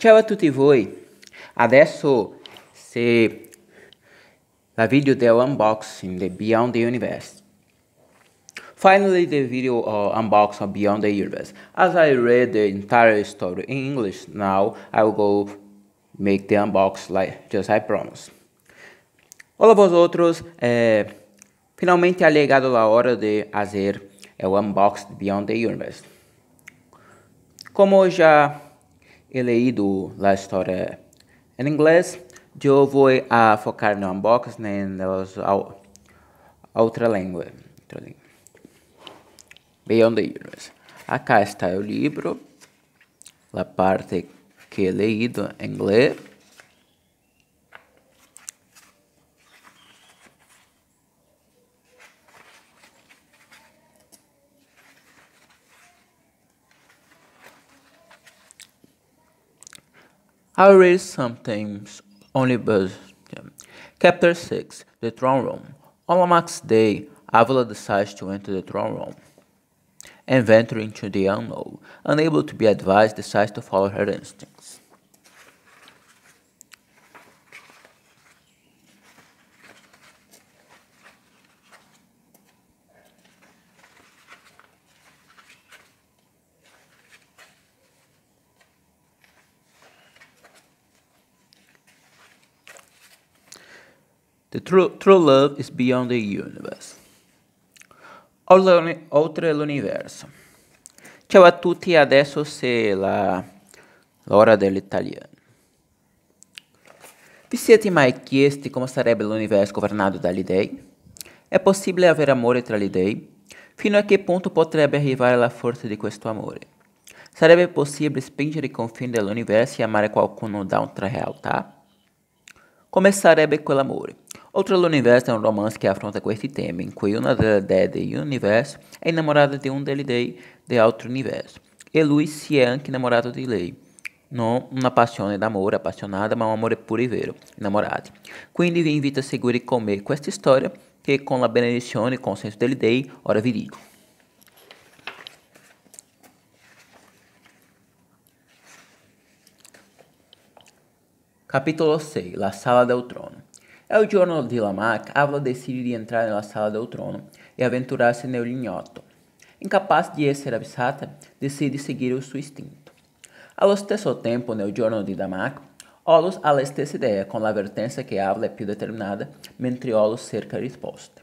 Ciao a tutti voi! Adesso, se la video del unboxing de Beyond the Universe. Finally, the video uh, unboxing of Beyond the Universe. As I read the entire story in English, now I will go make the unboxing like just I promised. Olá vocês eh, finalmente é llegado a hora de fazer o unboxing Beyond the Universe. Como já He leído é a história em inglês. Eu vou a focar no unboxing em outra língua. Outra Beyond the Universe. Acá está o livro, a parte que he leído é em inglês. I read sometimes only but Chapter 6 The Throne Room. On Lamak's day, Avila decides to enter the throne room and venture into the unknown. Unable to be advised, decides to follow her instincts. The true, true love is beyond the universe. Oltre l'universo. É Ciao a tutti, adesso c'è la, l'ora dell'italiano. Vi siete mai chiesti come sarebbe l'universo governato dagli dei? È possibile avere amore tra gli dei? Fino a che punto potrebbe arrivare la forza di questo amore? Sarebbe possibile spingere i confini dell'universo e amare qualcuno da un'altra realtà? Come sarebbe quell'amore? Outro Luna é um romance que afronta com este tema, em que uma da Dead Universe é namorada de um Delidei de outro universo. E Luis si è anche namorato de lei. Não, uma passione d'amore apaixonada, mas um amor é puro e vero, namorado. Quindi vi invito a e comer com esta história, que com a benedizione e consenso degli dei ora vi digo. Capítulo 6 La sala del trono é o giorno di Lamarck, Ávila decide de entrar na sala do trono e aventurar-se no linhoto. Incapaz de ser avisada, decide seguir o seu instinto. Ao mesmo tempo, no giorno di Lamarck, Olos ha la stessa com a advertência que Ávila é più determinada, mentre Olus cerca a resposta.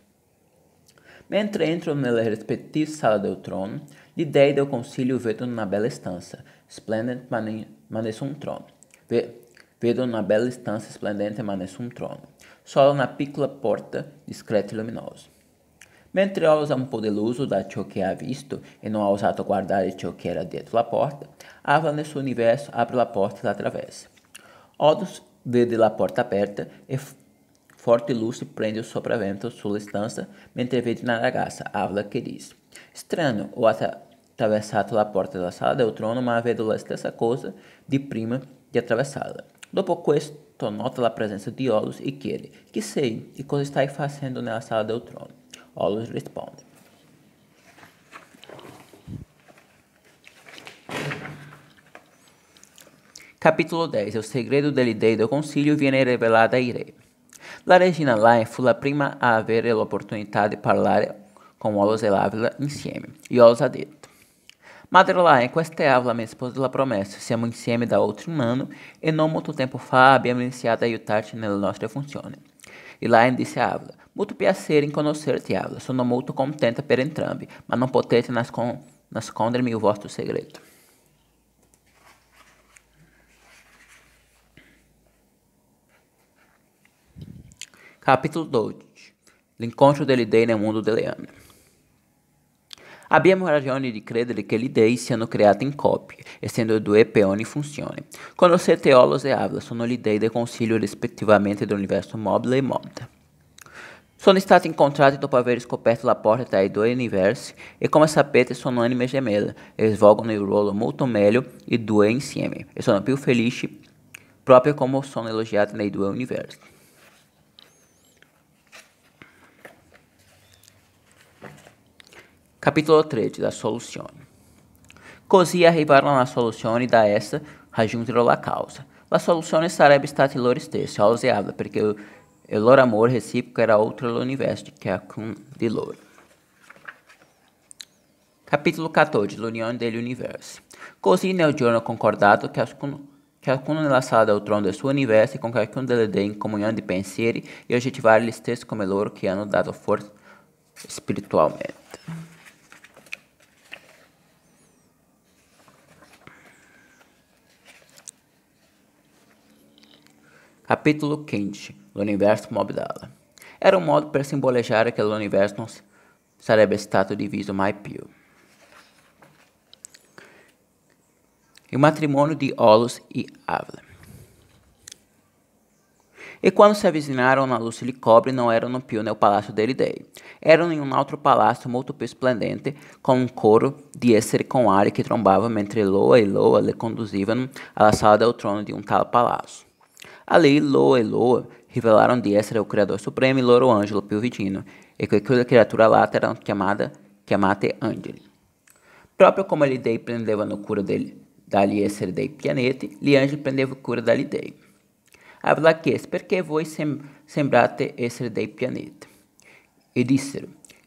Mentre entram na rispettive sale do trono, gli dei do consiglio vedo una bela estância, esplendente, ma, ne trono. vedo vedono bela estância stanza splendente trono solo na piccola porta discreta e luminosa. Mentre Osa, um po' deluso da ciò que ha visto e não ha guardar guardare ciò que era dentro da porta, Ava nesse universo abre a porta e atravessa. Odos Odus vede la porta aberta, e forte luz prende il sopravvento sua stanza mentre vê una ragazza, Avla, que diz: Estranho o atravessar la porta da sala del trono ma vedo la stessa coisa de prima atravessá-la. Dopo questo nota la presenza di Olus e chiede chi sei e cosa stai facendo nella sala del trono. Olus risponde. Capitolo 10 O segreto delle idee del consiglio viene rivelato ai re. La regina Lai fu la prima a avere l'opportunità di parlare con Olus e Lavila insieme. E Olus ha detto Madrolar, é questeava minha esposa la promessa, siamo insieme da outro humano, e não muito tempo fa abbiamo iniziato a aiutarci nella né, nostra funzione. E lá disse a Ávila, muito piacere em conhecer-te, Ávila, sono muito contenta per entrambi, mas não potete nascon nascondermi o vosso segredo. Capítulo 12 de dell'idea no mundo de Leandro Abbiamo ragione di credere che le idee siano create in sendo essendo due peoni Quando funzione. Conoscete Olos e habla, sono gli dei del consiglio rispettivamente dell'universo mobile e mod. Sono stati incontrati dopo aver scoperto la porta tra i due universi e come sapete sono anime gemelle, e svolgono il ruolo molto meglio i due insieme e sono più felici proprio come sono elogiati nei due universi. Capítulo 13 da soluzione. Così arrivarono alla soluzione da essa raggiunsero la causa. La soluzione sarebbe stata loro stessa, auseata, perché il loro amore reciproco era oltre l'universo che alcun di loro. Capítulo 14 L'unione degli universi. Così nel giorno concordato che alcun Qualcuno nella sala del trono del suo universo e con qualcuno delle idee in comunione di pensieri e oggettivare gli stessi come loro che hanno dato forza spiritualmente. Capítulo 15 do universo Mobdala Era um modo para que o universo não sarebbe estado diviso mais più. E o matrimônio de Olus e Ávila. E quando se avizinharam na luz de cobre, não eram no Pio, nem né, o palácio dele dei. Eram em um outro palácio muito esplendente, com um coro de essere com ar que trombava mentre Loa e Loa le conduziam à sala do trono de um tal palácio. Ali, Loa e Loa revelaram de Esser o Criador Supremo e Loro Ângelo Piovitino, e que aquela criatura lata era chamada Chiamate Angeli. Proprio como Lidei dei no cura dele, dagli essere dei li gli angeli prendevano cura dali dei. Avla chiese perché voi sem sembrate essere dei pianete? E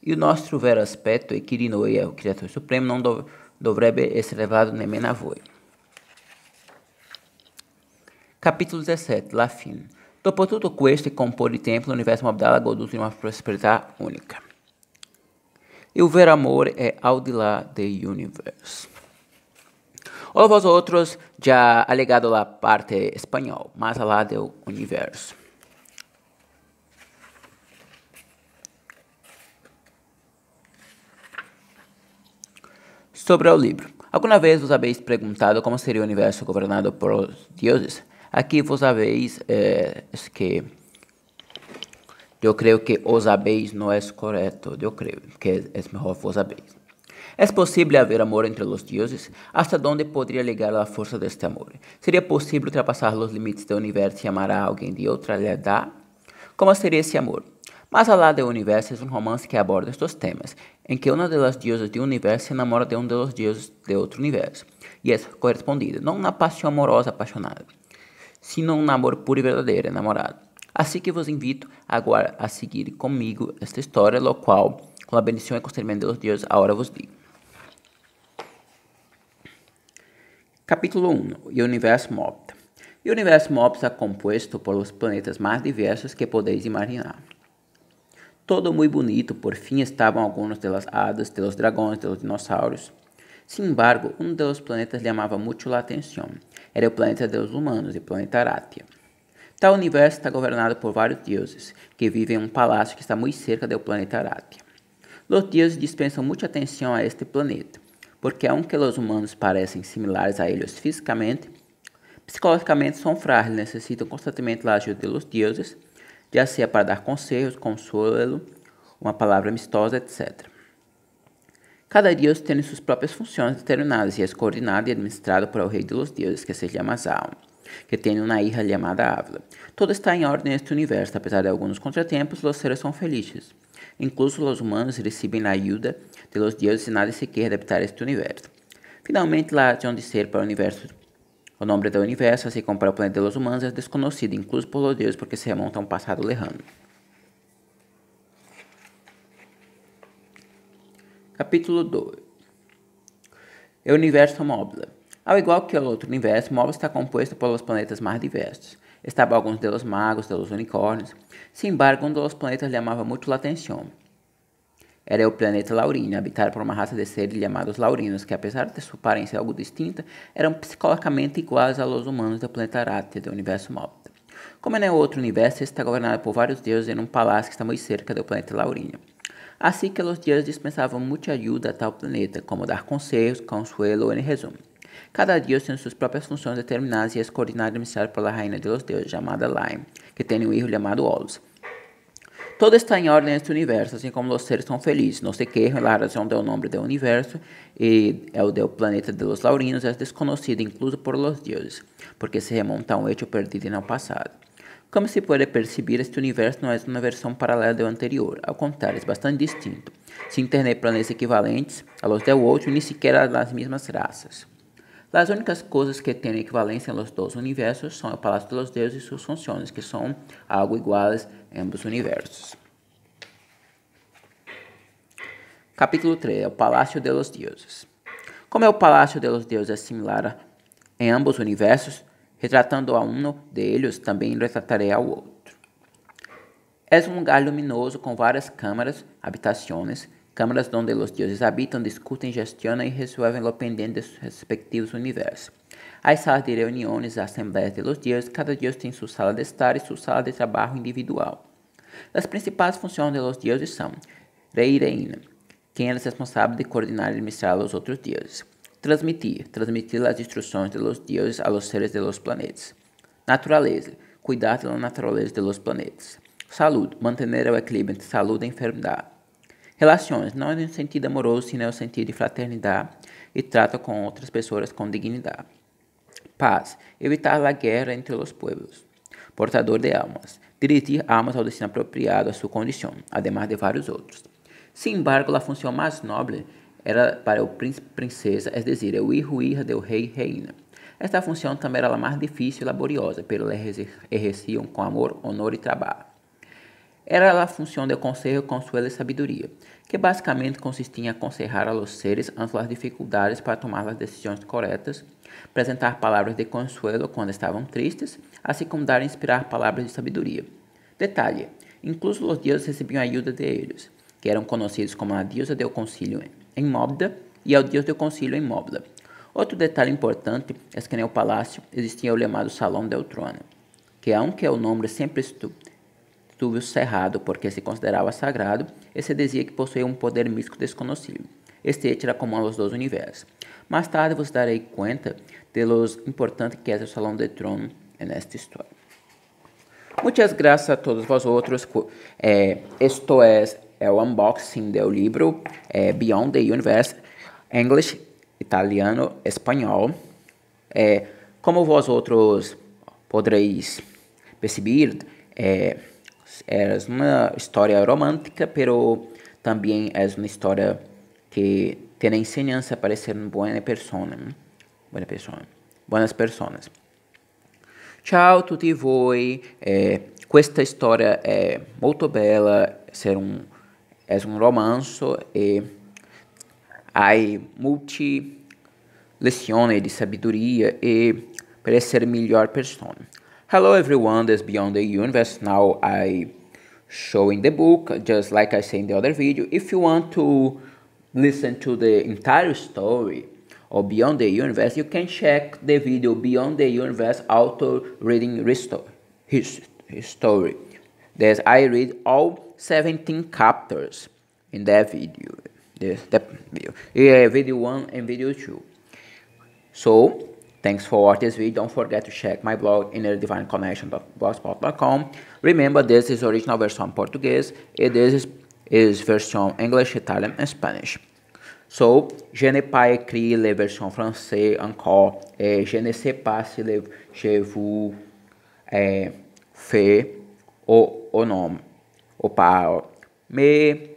e o nosso vero aspecto, e que de noi é o Criador Supremo não dov dovrebbe ser levado nem a voi. Capítulo 17 La fin. Dopo tutto questo e con un po' di tempo l'universo Abdala goduto di una prosperità unica. o vero amor é ao de lá de universo. Ou outros já alegado lá parte espanhol, mas lá do universo. Sobre o livro. Alguma vez vos habéis perguntado como seria o universo governado por os deuses? Aqui vos sabeis é, que eu creio que os habéis não é correto, eu creio que é melhor vos habéis. É possível haver amor entre os deuses? Hasta onde poderia ligar a força deste amor? Seria possível ultrapassar os limites do universo e amar a alguém de outra realidade? Como seria esse amor? Mas Alá do Universo é um romance que aborda estes temas, em que uma das deusas de um universo se enamora de um dos deuses de outro universo, e é correspondida, não uma paixão amorosa apaixonada se não um namoro puro e verdadeiro, é namorado. Assim que vos invito agora a seguir comigo esta história, lo qual, com a bendição e aconselhamento dos deuses, agora vos digo. Capítulo 1. O Universo Mopta. O Universo Mopta está é composto por os planetas mais diversos que podeis imaginar. Todo muito bonito, por fim estavam alguns das las hadas, dragões, dos dinossauros, Sin embargo, um dos planetas lhe amava muito a atenção. Era o planeta dos humanos, o planeta Arátia. Tal universo está governado por vários deuses, que vivem em um palácio que está muito cerca do planeta Arátia. Os deuses dispensam muita atenção a este planeta, porque aunque os humanos parecem similares a eles fisicamente, psicologicamente são frágeis, necessitam constantemente da ajuda dos deuses, já seja para dar conselhos, consolo, uma palavra amistosa, etc. Cada deus tem suas próprias funções determinadas e é coordenado e administrado por o Rei dos Deuses que é se chama Zao, que tem uma hija chamada Ávila. Tudo está em ordem neste universo, apesar de alguns contratempos, os seres são felizes. Incluso os humanos recebem a ajuda de los deuses y nadie se adaptar a este universo. Finalmente, lá de onde ser para o universo. O nome do universo, assim como para o planeta dos humanos, é desconhecido, incluso por los deuses, porque se remonta a um passado lejano. Capítulo 2 é o universo Móbila. Ao igual que o outro universo, Móbila está composto pelos planetas mais diversos. Estavam alguns deles magos, deles unicórnios. Se embargo, um dos planetas chamava muito a atenção. Era o planeta Laurino, habitado por uma raça de seres chamados Laurinos, que apesar de sua aparência algo distinta, eram psicologicamente iguais aos humanos do planeta Arátia, do universo Móbita. Como é outro universo, está governado por vários deuses em um palácio que está muito cerca do planeta Laurino. Assim que os dias dispensavam muita ajuda a tal planeta, como dar conselhos, consuelo em resumo. Cada dios tem suas próprias funções determinadas e é coordenadas e administrado pela rainha de los deuses, chamada Lyme, que tem um filho chamado Olus. Tudo está em ordem neste universo, assim como os seres são felizes. Não se queixam, a razão o nome do universo e é o do planeta de los laurinos, é desconhecido, incluso por los deuses, porque se remonta a um eixo perdido no passado. Como se pode perceber, este universo não é uma versão paralela do anterior, ao contrário, é bastante distinto. Se interner planetas equivalentes a los é del outro, nem sequer as mesmas raças. As únicas coisas que têm equivalência nos dois universos são o Palácio dos Deuses e suas funções, que são algo iguais em ambos os universos. Capítulo 3 O Palácio de Deuses Como é o Palácio de Deuses é similar em ambos os universos, retratando a um deles também retratarei ao outro. É um lugar luminoso com várias câmaras, habitações, câmaras onde os deuses habitam, discutem, gestionam e resolvem o pendente de seus respectivos universos. As salas de reuniões, assembleias de los deuses, cada deus tem sua sala de estar e sua sala de trabalho individual. As principais funções de los deuses são Rei e Reina, quem é responsável de coordenar e administrar os outros deuses. Transmitir, transmitir as instruções de los dioses a los seres de los planetas. Naturaleza, cuidar da natureza de los planetas. Saúde, manter o equilíbrio entre saúde e enfermidade. Relações, não no sentido amoroso, sino no sentido de fraternidade e trato com outras pessoas com dignidade. Paz, evitar a guerra entre os povos. Portador de almas, dirigir almas ao destino apropriado à sua condição, ademais de vários outros. Sin embargo, a função mais nobre era para o príncipe princesa, es decir, é o hijo hija del rei reina. Esta função também era a mais difícil e laboriosa, pelo la exerciam com amor, honor e trabalho. Era a função do conselho, consuelo e sabedoria, que basicamente consistia em aconselhar a los seres ante as dificuldades para tomar as decisões corretas, apresentar palavras de consuelo quando estavam tristes, assim como dar e inspirar palavras de sabedoria. Detalhe: incluso os deuses recebiam a ajuda de eles, que eram conhecidos como a deusa do concílio em Móbida e ao Deus do Concílio em Móbida. Outro detalhe importante é que no palácio existia o chamado Salão del Trono, que aunque é o nome sempre estuve cerrado porque se considerava sagrado, e se dizia que possuía um poder místico desconhecido. Este era é comum aos dois universos. Mais tarde vos darei conta de los importante que é o Salão del Trono nesta história. Muitas graças a todos vós outros. Eh, esto es é é o unboxing do livro é, Beyond the Universe, English, italiano, espanhol. É, como vós outros podereis perceber, é, é uma história romântica, pero também é uma história que tem a ensinança para ser uma boa pessoa. Né? Boa pessoa. boas pessoas. Tchau tutti voi, eh, Esta história é muito bela, ser um é um romance e eh, há multi lições de sabedoria e eh, para ser melhor pessoa. Hello everyone, that's Beyond the Universe. Now I showing the book, just like I say in the other video. If you want to listen to the entire story of Beyond the Universe, you can check the video Beyond the Universe Auto reading His, his story. That I read all 17 chapters in that video. The, the video. Yeah, video 1 and video 2. So, thanks for watching this video. Don't forget to check my blog, innerdivineconnection.blogspot.com. Remember, this is original version Portuguese, It is this is, version English, Italian, and Spanish. So, je ne pas écrit encore, et je ne sais pas si le, je vous eh, fait au, au nom. Opa, par, mais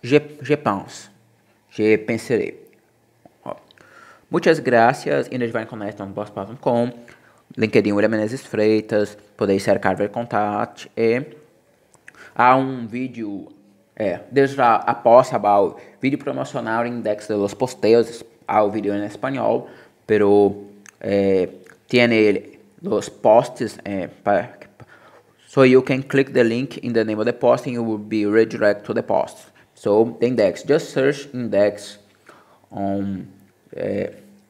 je, je pense, je penserei. Ó. Muitas graças e vai conectar no boss.com, LinkedIn William Menezes Freitas, poder cercar ver contato e há um vídeo é, desde a, a posse o vídeo promocional index de los posteos o vídeo em espanhol, pero eh, tiene los postes é para So you can click the link in the name of the post and you will be redirected to the post. So the index, just search index on uh,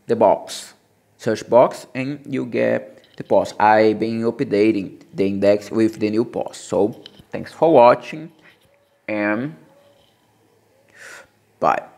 the box, search box and you get the post. I've been updating the index with the new post. So thanks for watching and bye.